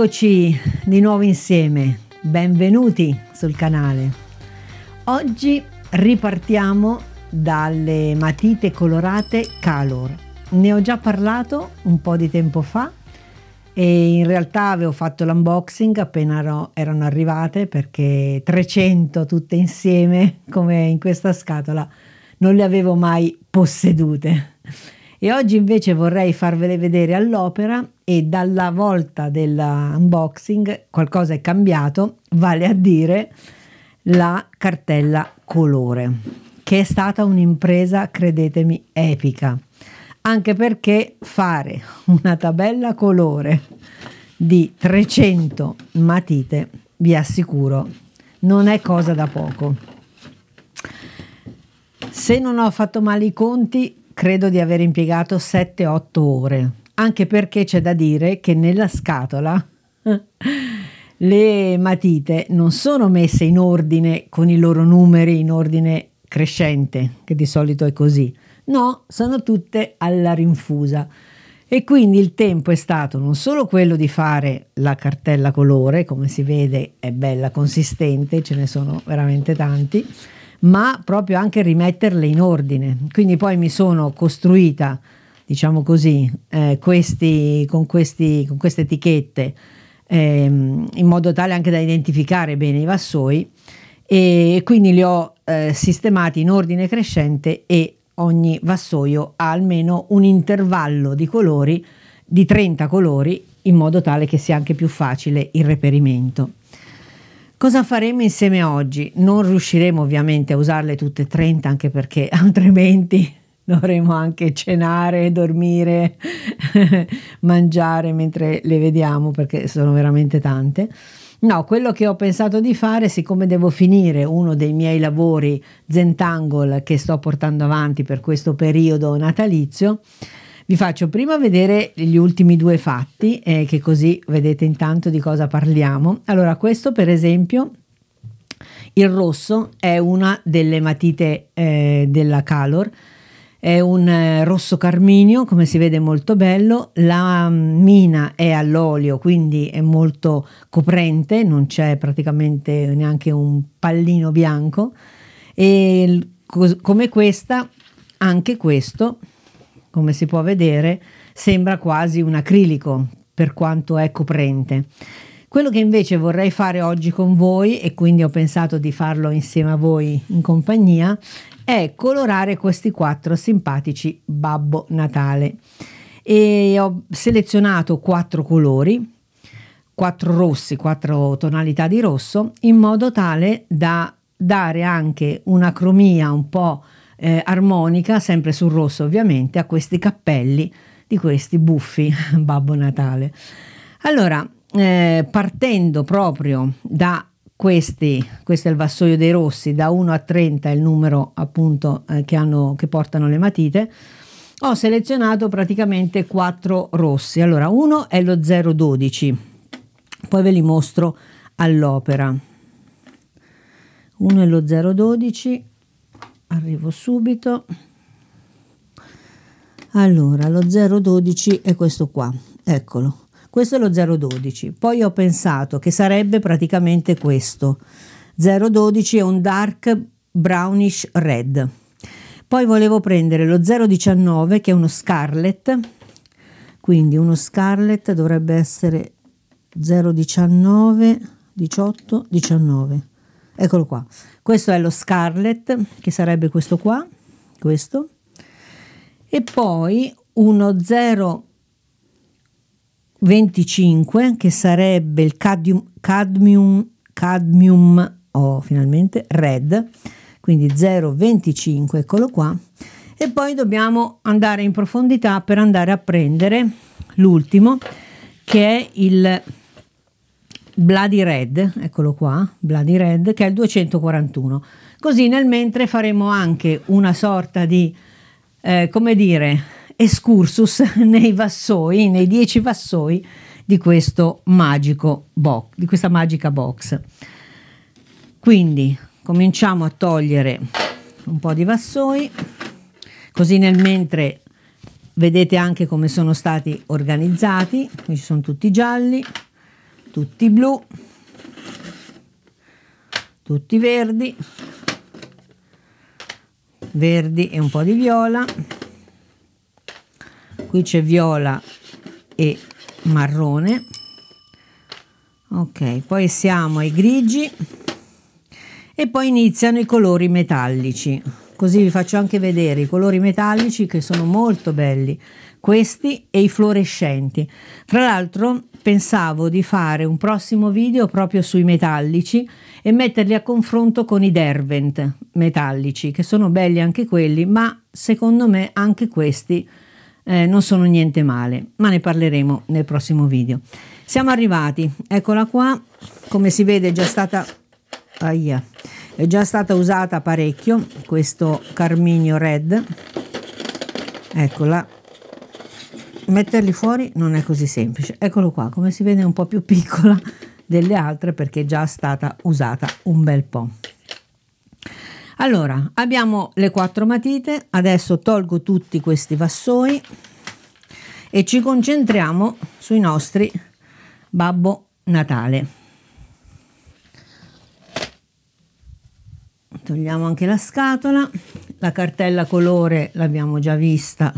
Eccoci di nuovo insieme, benvenuti sul canale. Oggi ripartiamo dalle matite colorate Calor. Ne ho già parlato un po' di tempo fa e in realtà avevo fatto l'unboxing appena erano arrivate perché 300 tutte insieme come in questa scatola non le avevo mai possedute. E oggi invece vorrei farvele vedere all'opera e dalla volta dell'unboxing qualcosa è cambiato, vale a dire la cartella colore, che è stata un'impresa, credetemi, epica, anche perché fare una tabella colore di 300 matite, vi assicuro, non è cosa da poco. Se non ho fatto male i conti, credo di aver impiegato 7-8 ore anche perché c'è da dire che nella scatola le matite non sono messe in ordine con i loro numeri in ordine crescente, che di solito è così. No, sono tutte alla rinfusa. E quindi il tempo è stato non solo quello di fare la cartella colore, come si vede è bella consistente, ce ne sono veramente tanti, ma proprio anche rimetterle in ordine. Quindi poi mi sono costruita diciamo così, eh, questi, con, questi, con, queste etichette ehm, in modo tale anche da identificare bene i vassoi e quindi li ho eh, sistemati in ordine crescente e ogni vassoio ha almeno un intervallo di colori di 30 colori in modo tale che sia anche più facile il reperimento. Cosa faremo insieme oggi? Non riusciremo ovviamente a usarle tutte e 30 anche perché altrimenti dovremo anche cenare, dormire, mangiare mentre le vediamo perché sono veramente tante. No, quello che ho pensato di fare, siccome devo finire uno dei miei lavori Zentangle che sto portando avanti per questo periodo natalizio, vi faccio prima vedere gli ultimi due fatti, eh, che così vedete intanto di cosa parliamo. Allora, questo per esempio, il rosso è una delle matite eh, della Calor è un eh, rosso carminio, come si vede molto bello, la mm, mina è all'olio, quindi è molto coprente, non c'è praticamente neanche un pallino bianco e come questa anche questo, come si può vedere, sembra quasi un acrilico per quanto è coprente. Quello che invece vorrei fare oggi con voi e quindi ho pensato di farlo insieme a voi in compagnia è colorare questi quattro simpatici Babbo Natale. E ho selezionato quattro colori, quattro rossi, quattro tonalità di rosso, in modo tale da dare anche una cromia un po' eh, armonica, sempre sul rosso ovviamente, a questi cappelli di questi buffi Babbo Natale. Allora, eh, partendo proprio da questi, questo è il vassoio dei rossi, da 1 a 30 è il numero appunto eh, che, hanno, che portano le matite, ho selezionato praticamente 4 rossi. Allora, uno è lo 012, poi ve li mostro all'opera. Uno è lo 012, arrivo subito. Allora, lo 012 è questo qua, eccolo. Questo è lo 012. Poi ho pensato che sarebbe praticamente questo. 012 è un dark brownish red. Poi volevo prendere lo 019 che è uno scarlet. Quindi uno scarlet dovrebbe essere 019 18 19. Eccolo qua. Questo è lo scarlet che sarebbe questo qua, questo. E poi uno 0 25 che sarebbe il cadmium, cadmium, cadmium oh, finalmente red quindi 0,25 eccolo qua e poi dobbiamo andare in profondità per andare a prendere l'ultimo che è il Bloody Red eccolo qua Bloody Red che è il 241 così nel mentre faremo anche una sorta di eh, come dire escursus nei vassoi, nei dieci vassoi di, questo magico box, di questa magica box. Quindi cominciamo a togliere un po' di vassoi, così nel mentre vedete anche come sono stati organizzati, qui ci sono tutti gialli, tutti blu, tutti verdi, verdi e un po' di viola, qui c'è viola e marrone ok poi siamo ai grigi e poi iniziano i colori metallici così vi faccio anche vedere i colori metallici che sono molto belli questi e i fluorescenti tra l'altro pensavo di fare un prossimo video proprio sui metallici e metterli a confronto con i dervent metallici che sono belli anche quelli ma secondo me anche questi eh, non sono niente male, ma ne parleremo nel prossimo video. Siamo arrivati, eccola qua, come si vede è già stata, ahia, è già stata usata parecchio questo Carminio Red, eccola, metterli fuori non è così semplice, eccolo qua, come si vede è un po' più piccola delle altre perché è già stata usata un bel po'. Allora, abbiamo le quattro matite, adesso tolgo tutti questi vassoi e ci concentriamo sui nostri Babbo Natale. Togliamo anche la scatola, la cartella colore l'abbiamo già vista,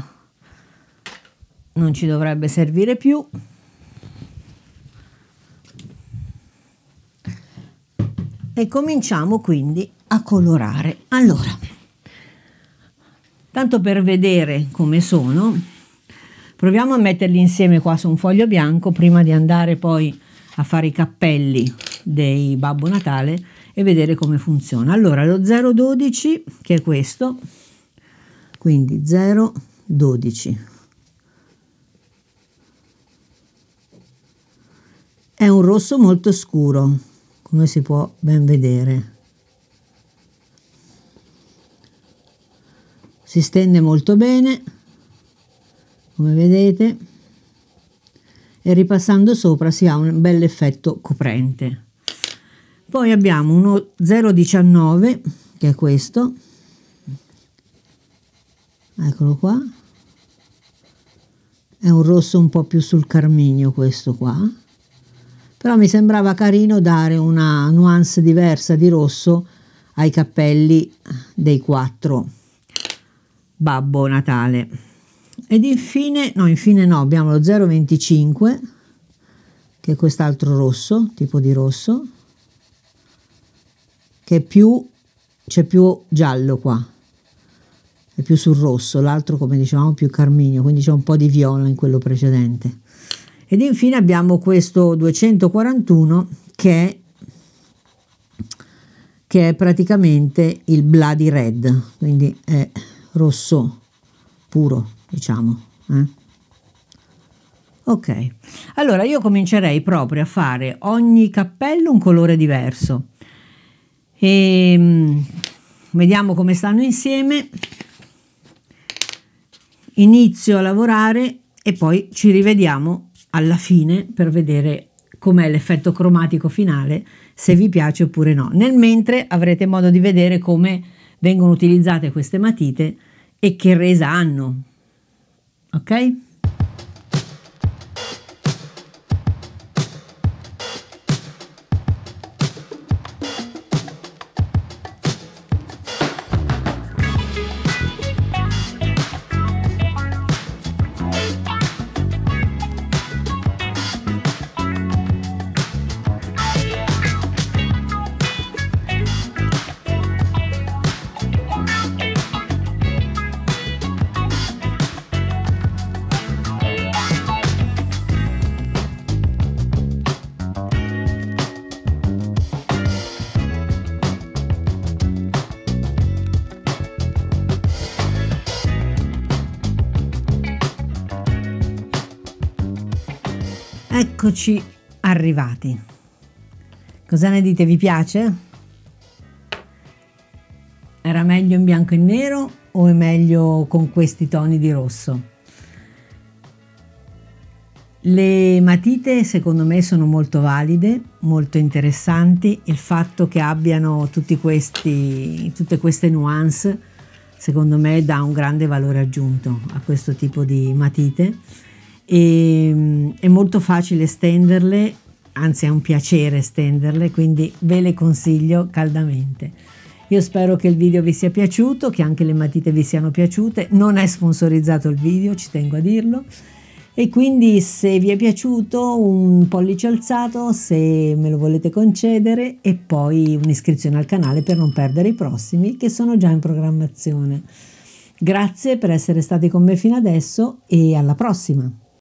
non ci dovrebbe servire più. E cominciamo quindi a colorare. Allora, tanto per vedere come sono, proviamo a metterli insieme qua su un foglio bianco prima di andare poi a fare i cappelli dei Babbo Natale e vedere come funziona. Allora, lo 012 che è questo, quindi 012 è un rosso molto scuro come si può ben vedere si stende molto bene come vedete e ripassando sopra si ha un bel effetto coprente poi abbiamo uno 019 che è questo eccolo qua è un rosso un po' più sul carminio questo qua però mi sembrava carino dare una nuance diversa di rosso ai cappelli dei quattro Babbo Natale. Ed infine, no, infine no, abbiamo lo 0,25 che è quest'altro rosso, tipo di rosso, che è più, c'è più giallo qua, è più sul rosso, l'altro come dicevamo più carminio, quindi c'è un po' di viola in quello precedente. Ed infine abbiamo questo 241 che è che è praticamente il Bloody Red, quindi è rosso puro, diciamo. Eh? Ok, allora io comincerei proprio a fare ogni cappello un colore diverso. E, ehm, vediamo come stanno insieme. Inizio a lavorare e poi ci rivediamo alla fine per vedere com'è l'effetto cromatico finale, se vi piace oppure no. Nel mentre avrete modo di vedere come vengono utilizzate queste matite e che resa hanno. Ok? Eccoci arrivati. Cosa ne dite? Vi piace? Era meglio in bianco e nero o è meglio con questi toni di rosso? Le matite secondo me sono molto valide, molto interessanti, il fatto che abbiano questi, tutte queste nuance secondo me dà un grande valore aggiunto a questo tipo di matite e, ehm, è molto facile stenderle, anzi è un piacere stenderle, quindi ve le consiglio caldamente. Io spero che il video vi sia piaciuto, che anche le matite vi siano piaciute, non è sponsorizzato il video, ci tengo a dirlo. E quindi se vi è piaciuto un pollice alzato se me lo volete concedere e poi un'iscrizione al canale per non perdere i prossimi che sono già in programmazione. Grazie per essere stati con me fino adesso e alla prossima!